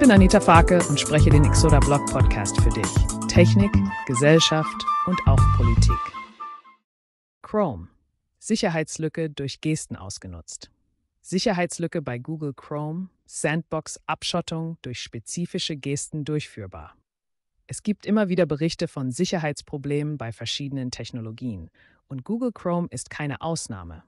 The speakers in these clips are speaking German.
bin Anita Farke und spreche den Exoda Blog Podcast für dich. Technik, Gesellschaft und auch Politik. Chrome. Sicherheitslücke durch Gesten ausgenutzt. Sicherheitslücke bei Google Chrome, Sandbox-Abschottung durch spezifische Gesten durchführbar. Es gibt immer wieder Berichte von Sicherheitsproblemen bei verschiedenen Technologien und Google Chrome ist keine Ausnahme.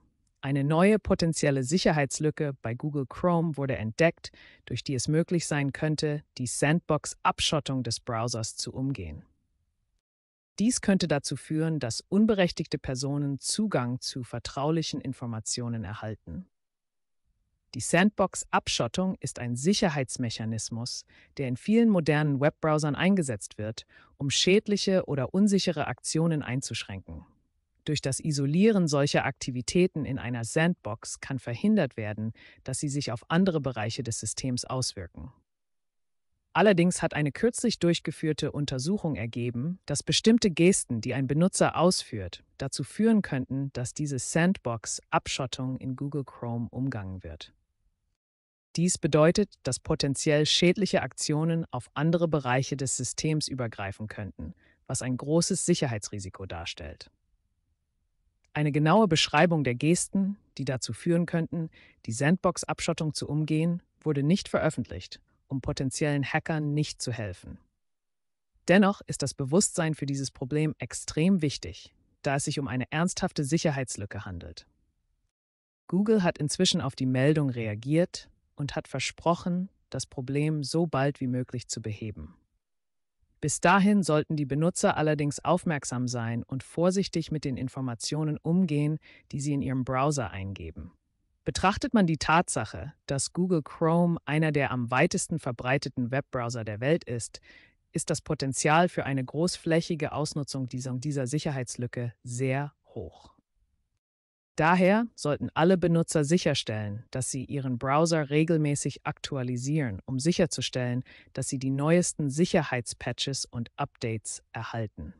Eine neue potenzielle Sicherheitslücke bei Google Chrome wurde entdeckt, durch die es möglich sein könnte, die Sandbox-Abschottung des Browsers zu umgehen. Dies könnte dazu führen, dass unberechtigte Personen Zugang zu vertraulichen Informationen erhalten. Die Sandbox-Abschottung ist ein Sicherheitsmechanismus, der in vielen modernen Webbrowsern eingesetzt wird, um schädliche oder unsichere Aktionen einzuschränken. Durch das Isolieren solcher Aktivitäten in einer Sandbox kann verhindert werden, dass sie sich auf andere Bereiche des Systems auswirken. Allerdings hat eine kürzlich durchgeführte Untersuchung ergeben, dass bestimmte Gesten, die ein Benutzer ausführt, dazu führen könnten, dass diese Sandbox-Abschottung in Google Chrome umgangen wird. Dies bedeutet, dass potenziell schädliche Aktionen auf andere Bereiche des Systems übergreifen könnten, was ein großes Sicherheitsrisiko darstellt. Eine genaue Beschreibung der Gesten, die dazu führen könnten, die Sandbox-Abschottung zu umgehen, wurde nicht veröffentlicht, um potenziellen Hackern nicht zu helfen. Dennoch ist das Bewusstsein für dieses Problem extrem wichtig, da es sich um eine ernsthafte Sicherheitslücke handelt. Google hat inzwischen auf die Meldung reagiert und hat versprochen, das Problem so bald wie möglich zu beheben. Bis dahin sollten die Benutzer allerdings aufmerksam sein und vorsichtig mit den Informationen umgehen, die sie in ihrem Browser eingeben. Betrachtet man die Tatsache, dass Google Chrome einer der am weitesten verbreiteten Webbrowser der Welt ist, ist das Potenzial für eine großflächige Ausnutzung dieser, Sicherheitslücke sehr hoch. Daher sollten alle Benutzer sicherstellen, dass sie ihren Browser regelmäßig aktualisieren, um sicherzustellen, dass sie die neuesten Sicherheitspatches und Updates erhalten.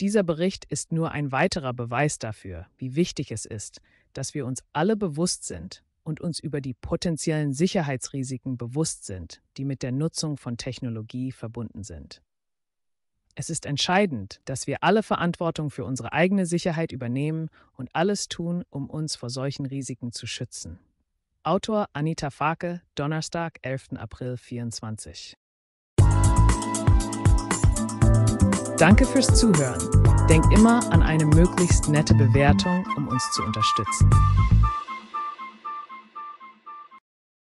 Dieser Bericht ist nur ein weiterer Beweis dafür, wie wichtig es ist, dass wir uns alle bewusst sind und uns über die potenziellen Sicherheitsrisiken bewusst sind, die mit der Nutzung von Technologie verbunden sind. Es ist entscheidend, dass wir alle Verantwortung für unsere eigene Sicherheit übernehmen und alles tun, um uns vor solchen Risiken zu schützen. Autor Anita Fake, Donnerstag, 11. April 24. Danke fürs Zuhören. Denk immer an eine möglichst nette Bewertung, um uns zu unterstützen.